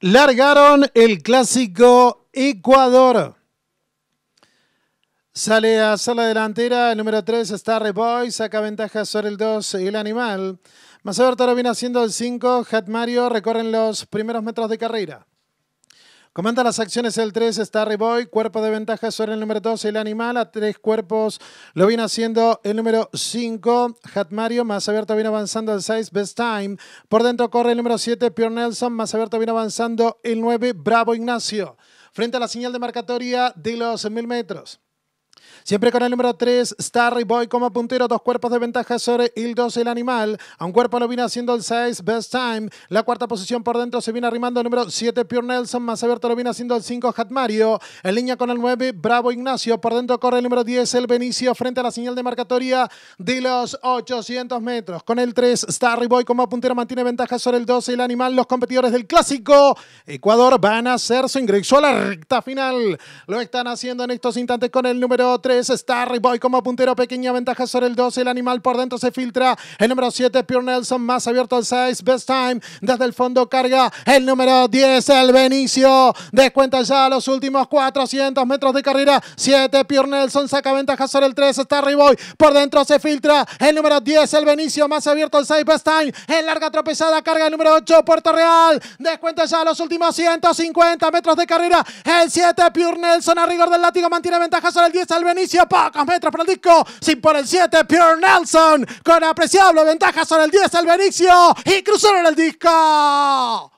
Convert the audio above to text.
Largaron el clásico Ecuador. Sale a hacer la delantera, el número 3, Starry Boy, saca ventaja sobre el 2, el animal. Más Toro viene haciendo el 5, Hat Mario recorren los primeros metros de carrera. Comanda las acciones el 3, Starry Boy, cuerpo de ventaja sobre el número 2, el animal, a tres cuerpos lo viene haciendo el número 5, Hat Mario, más abierto viene avanzando el 6, Best Time, por dentro corre el número 7, Pierre Nelson, más abierto viene avanzando el 9, Bravo Ignacio, frente a la señal de marcatoria de los 1000 metros. Siempre con el número 3, Starry Boy como puntero, dos cuerpos de ventaja sobre el 2, el animal. A un cuerpo lo viene haciendo el 6, Best Time. La cuarta posición por dentro se viene arrimando el número 7, Pure Nelson. Más abierto lo viene haciendo el 5, Hat Mario. En línea con el 9, Bravo Ignacio. Por dentro corre el número 10, el Benicio, frente a la señal de marcatoria de los 800 metros. Con el 3, Starry Boy como puntero mantiene ventaja sobre el 12, el animal. Los competidores del clásico Ecuador van a hacer su ingreso a la recta final. Lo están haciendo en estos instantes con el número 3, Starry Boy como puntero, pequeña ventaja sobre el 2, el animal por dentro se filtra, el número 7, Pure Nelson, más abierto al 6, Best Time, desde el fondo carga, el número 10, el Benicio, descuenta ya los últimos 400 metros de carrera, 7, Pure Nelson saca ventaja sobre el 3, Starry Boy, por dentro se filtra, el número 10, el Benicio, más abierto al 6, Best Time, en larga tropezada, carga el número 8, Puerto Real, descuenta ya los últimos 150 metros de carrera, el 7, Pure Nelson a rigor del látigo mantiene ventaja sobre el 10, el Benicio, pocos metros para el disco, sin por el 7, Pierre Nelson, con apreciable ventaja sobre el 10, el Benicio, y cruzaron el disco.